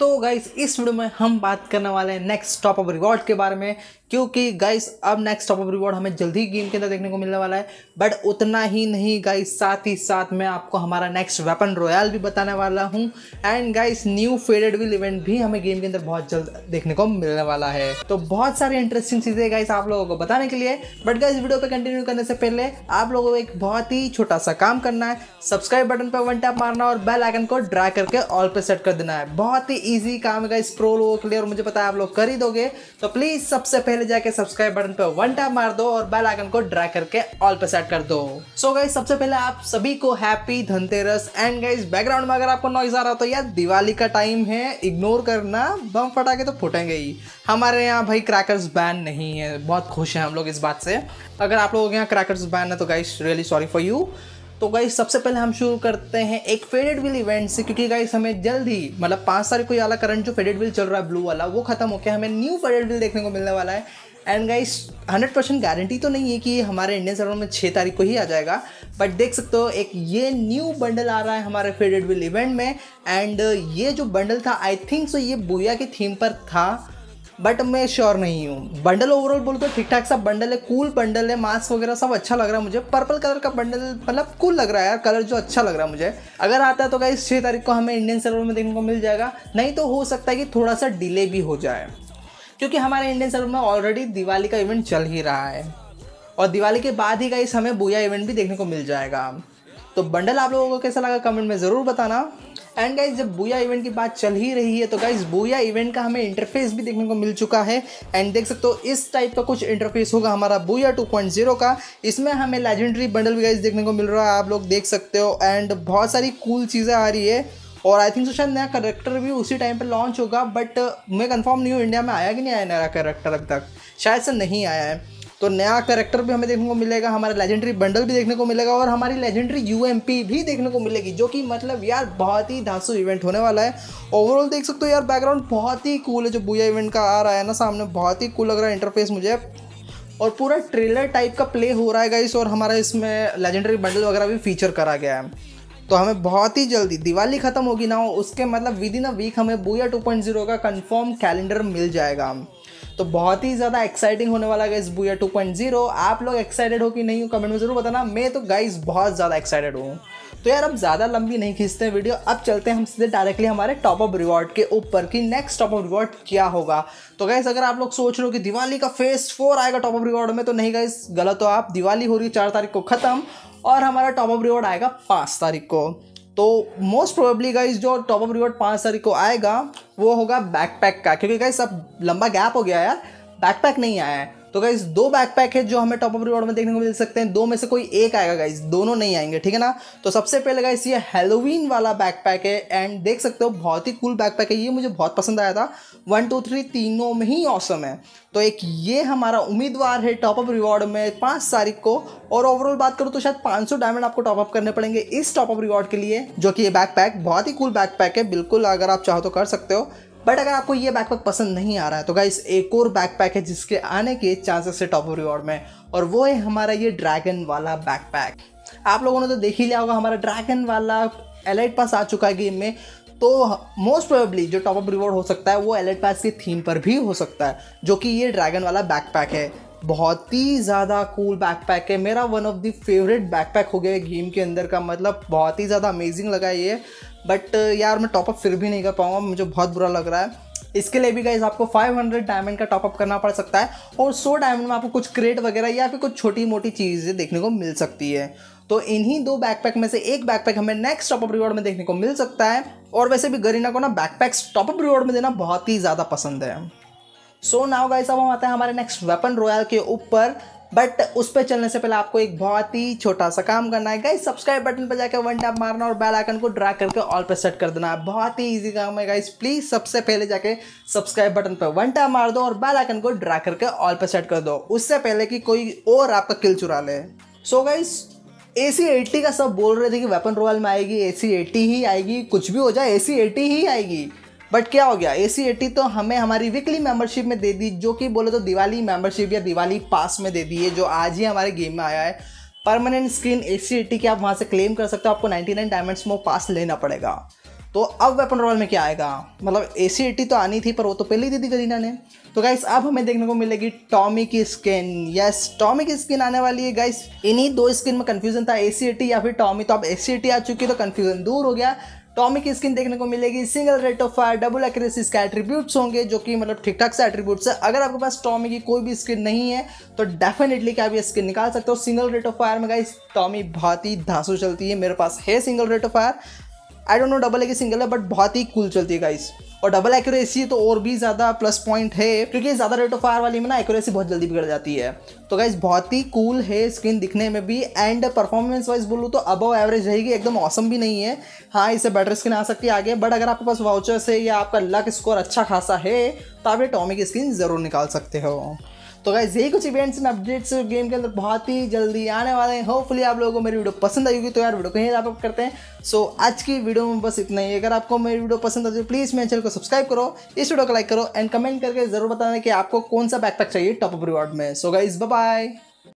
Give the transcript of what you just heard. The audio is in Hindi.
तो गाइस इस वीडियो में हम बात करने वाले हैं नेक्स्ट टॉप ऑफ रिवॉर्ड के बारे में क्योंकि गाइस अब नेक्स्ट टॉप ऑफ रिवॉर्ड हमें जल्दी ही गेम के अंदर देखने को मिलने वाला है बट उतना ही नहीं गाइस साथ ही साथ मैं आपको हमारा नेक्स्ट वेपन रॉयल भी बताने वाला हूँ and guys new faded wheel event भी हमें गेम के अंदर बहुत जल्द देखने को मिलने वाला है तो बहुत सारी इंटरेस्टिंग चीज़ें गाइस आप लोगों को बताने के लिए बट गाइस वीडियो पर कंटिन्यू करने से पहले आप लोगों को एक बहुत ही छोटा सा काम करना है सब्सक्राइब बटन पर वन टैप मारना और बेल आइकन को ड्राई करके ऑल पर सेट कर देना है बहुत ही इजी काम है इस प्रो लोगों के लिए और मुझे पता है आप लोग कर ही दोगे तो प्लीज़ सबसे पहले जाके सब्सक्राइब बटन पे वन टाइम मार दो और बेल आइकन को ड्रा करके ऑल पे सेट कर दो सो so गाइज सबसे पहले आप सभी को happy Dhanteras and guys background में अगर आपको नॉइज आ रहा हो तो यार दिवाली का टाइम है इग्नोर करना बम फटाके तो फूटेंगे ही हमारे यहाँ भाई क्रैकर्स बैन नहीं है बहुत खुश है हम लोग इस बात से अगर आप लोगों के यहाँ क्रैकर्स बैन है तो guys really sorry for you तो गाइस सबसे पहले हम शुरू करते हैं एक फेडेड विल इवेंट से क्योंकि गाइस हमें जल्द ही मतलब पाँच तारीख को ये वाला करंट जो फेडेड विल चल रहा है ब्लू वाला वो खत्म होकर हमें न्यू फेडेड विल देखने को मिलने वाला है एंड गाइस 100 परसेंट गारंटी तो नहीं है कि हमारे इंडियन सर्वर में छः तारीख को ही आ जाएगा बट देख सकते हो एक ये न्यू बंडल आ रहा है हमारे फेडेड विल इवेंट में एंड ये जो बंडल था आई थिंक सो ये बुया की थीम पर था बट मैं श्योर नहीं हूँ बंडल ओवरऑल बोल तो ठीक ठाक सा बंडल है कूल बंडल है मास्क वगैरह सब अच्छा लग रहा है मुझे पर्पल कलर का बंडल मतलब कूल लग रहा है यार कलर जो अच्छा लग रहा है मुझे अगर आता है तो क्या छः तारीख को हमें इंडियन सर्वर में देखने को मिल जाएगा नहीं तो हो सकता है कि थोड़ा सा डिले भी हो जाए क्योंकि हमारे इंडियन सर्वर में ऑलरेडी दिवाली का इवेंट चल ही रहा है और दिवाली के बाद ही गाइस हमें बुया इवेंट भी देखने को मिल जाएगा तो बंडल आप लोगों को कैसा लगा कमेंट में ज़रूर बताना एंड गाइज जब बूया इवेंट की बात चल ही रही है तो गाइज बूया इवेंट का हमें इंटरफेस भी देखने को मिल चुका है एंड देख सकते हो इस टाइप का कुछ इंटरफेस होगा हमारा बूया 2.0 का इसमें हमें लेजेंडरी बंडल भी गाइज देखने को मिल रहा है आप लोग देख सकते हो एंड बहुत सारी कूल चीज़ें आ रही है और आई थिंक सो शायद नया करेक्टर भी उसी टाइम पर लॉन्च होगा बट uh, मैं कन्फर्म नहीं हूँ इंडिया में आया कि नहीं आया नया करेक्टर अब तक शायद से नहीं आया है तो नया करेक्टर भी हमें देखने को मिलेगा हमारा लेजेंडरी बंडल भी देखने को मिलेगा और हमारी लेजेंडरी यू भी देखने को मिलेगी जो कि मतलब यार बहुत ही धांसू इवेंट होने वाला है ओवरऑल देख सकते हो यार बैकग्राउंड बहुत ही कूल है जो बुया इवेंट का आ रहा है ना सामने बहुत ही कूल लग रहा है इंटरफेस मुझे और पूरा ट्रेलर टाइप का प्ले हो रहा है गाइस और हमारा इसमें लेजेंडरी बंडल वगैरह भी फीचर करा गया है तो हमें बहुत ही जल्दी दिवाली ख़त्म होगी ना हो उसके मतलब विद इन अ वीक हमें बूया 2.0 का कंफर्म कैलेंडर मिल जाएगा तो बहुत ही ज़्यादा एक्साइटिंग होने वाला गाइस बुया 2.0 आप लोग एक्साइटेड हो कि नहीं हो कमेंट में ज़रूर बताना मैं तो गाइस बहुत ज़्यादा एक्साइटेड हूँ तो यार अब ज़्यादा लंबी नहीं खींचते हैं वीडियो अब चलते हैं हम सीधे डायरेक्टली हमारे टॉप अप रिवॉर्ड के ऊपर कि नेक्स्ट टॉप अप रिवॉर्ड क्या होगा तो गाइस अगर आप लोग सोच रहे हो कि दिवाली का फेस फोर आएगा टॉप अप रिवॉर्ड में तो नहीं गाइस गलत हो आप दिवाली हो रही है चार तारीख को ख़त्म और हमारा टॉप अप रिवॉर्ड आएगा पाँच तारीख को तो मोस्ट प्रोबेबली गाइज जो टॉप ऑफ रिवॉर्ड पाँच तारीख को आएगा वो होगा बैकपैक का क्योंकि गाइज अब लंबा गैप हो गया यार बैकपैक नहीं आया है तो गाइज दो बैकपैक है जो हमें टॉपअप रिवॉर्ड में देखने को मिल सकते हैं दो में से कोई एक आएगा गाइज दोनों नहीं आएंगे ठीक है ना तो सबसे पहले गाइस ये हेलोवीन वाला बैकपैक है एंड देख सकते हो बहुत ही कूल बैकपैक है ये मुझे बहुत पसंद आया था वन टू थ्री तीनों में ही औसम है तो एक ये हमारा उम्मीदवार है टॉपअप रिवॉर्ड में पाँच तारीख को और ओवरऑल बात करूँ तो शायद पाँच डायमंड आपको टॉपअप करने पड़ेंगे इस टॉपअप रिवॉर्ड के लिए जो कि ये बैकपैक बहुत ही कूल बैकपैक है बिल्कुल अगर आप चाहो तो कर सकते हो बट अगर आपको ये बैकपैक पसंद नहीं आ रहा है तो गाइस एक और बैकपैक है जिसके आने के चांसेस है टॉप ऑफ रिवॉर्ड में और वो है हमारा ये ड्रैगन वाला बैकपैक आप लोगों ने तो देख ही लिया होगा हमारा ड्रैगन वाला एलाइट पास आ चुका है गेम में तो मोस्ट प्रोबेबली जो टॉप ऑफ रिवॉर्ड हो सकता है वो एलेट पास की थीम पर भी हो सकता है जो कि ये ड्रैगन वाला बैकपैक है बहुत ही ज़्यादा कूल बैकपैक है मेरा one of the favourite backpack हो गया है गेम के अंदर का मतलब बहुत ही ज़्यादा अमेजिंग लगा ये बट uh, यार मैं टॉपअप फिर भी नहीं कर पाऊँगा मुझे बहुत बुरा लग रहा है इसके लिए भी गाइज आपको 500 डायमंड का टॉपअप करना पड़ सकता है और 100 डायमंड में आपको कुछ क्रेट वगैरह या फिर कुछ छोटी मोटी चीज़ें देखने को मिल सकती है तो इन्हीं दो बैकपैक में से एक बैकपैक हमें नेक्स्ट टॉपअप रिवॉर्ड में देखने को मिल सकता है और वैसे भी गरीना को ना बैकपैक टॉपअप रिवॉर्ड में देना बहुत ही ज़्यादा पसंद है सो नाउ गाइस अब हम आते हैं हमारे नेक्स्ट वेपन रॉयल के ऊपर बट उस पर चलने से पहले आपको एक बहुत ही छोटा सा काम करना है गाइस सब्सक्राइब बटन पर जाकर वन टैप मारना और बेल आइकन को ड्रैग करके ऑल पर सेट कर देना बहुत ही इजी काम है गाइस प्लीज़ सबसे पहले जाके सब्सक्राइब बटन पर वन टैप मार दो और बेल आइकन को ड्रैग करके ऑल पे सेट कर दो उससे पहले कि कोई और आपका किल चुरा ले सो गाइस ए सी एट्टी का सब बोल रहे थे कि वेपन रोयल में आएगी ए सी एट्टी ही आएगी कुछ भी हो जाए ए सी एटी ही आएगी बट क्या हो गया ए सी एटी तो हमें हमारी वीकली मेंबरशिप में दे दी जो कि बोले तो दिवाली मेंबरशिप या दिवाली पास में दे दी है जो आज ही हमारे गेम में आया है permanent screen A C eighty की आप वहाँ से क्लेम कर सकते हो आपको 99 नाइन डायमंड्स पास लेना पड़ेगा तो अब वेपन रॉयल में क्या आएगा मतलब ए सी एटी तो आनी थी पर वो तो पहले ही दे दी गरीना ने तो गाइस अब हमें देखने को मिलेगी टॉमी की स्किन यस टॉमी की स्किन आने वाली है गाइस इन्हीं दो स्किन में कन्फ्यूजन था ए सी एटी या फिर टॉमी तो अब ए सी एटी आ चुकी है तो कन्फ्यूजन दूर हो गया टॉमी की स्किन देखने को मिलेगी single rate of fire double accuracy के एट्रीब्यूट्स होंगे जो कि मतलब ठीक ठाक से एट्रीब्यूट्स है अगर आपके पास टॉमी की कोई भी स्किन नहीं है तो डेफिनेटली क्या आप स्किन निकाल सकते हो सिंगल रेट ऑफ फायर में गाइस टॉमी बहुत ही धांसू चलती है मेरे पास है single rate of fire I don't know double है कि सिंगल है बट बहुत ही कूल चलती है गाइस और डबल एक्यूरेसी तो और भी ज़्यादा प्लस पॉइंट है क्योंकि ज़्यादा रेट ऑफ फायर वाली में ना एक्यूरेसी बहुत जल्दी बिगड़ जाती है तो गाइज बहुत ही कूल है स्क्रीन दिखने में भी एंड परफॉर्मेंस वाइज बोलूँ तो अबव एवरेज रहेगी एकदम औसम भी नहीं है हाँ इससे बेटर स्क्रीन आ सकती है आगे बट अगर आपके पास वाउचर्स है या आपका लक स्कोर अच्छा खासा है तो आप ये टॉमिक स्क्रीन ज़रूर निकाल सकते हो तो गाइज यही कुछ इवेंट्स एंड अपडेट्स गेम के अंदर बहुत ही जल्दी आने वाले हैं होपफुली आप लोगों को मेरी वीडियो पसंद आई होगी तो यार वीडियो को आप करते हैं सो आज की वीडियो में बस इतना ही अगर आपको मेरी वीडियो पसंद आती है प्लीज़ तो मेरे चैनल को सब्सक्राइब करो इस वीडियो को लाइक करो एंड कमेंट करके जरूर बताना कि आपको कौन सा बैकपैक चाहिए टॉप अप रिवॉर्ड में सो गाइज बाय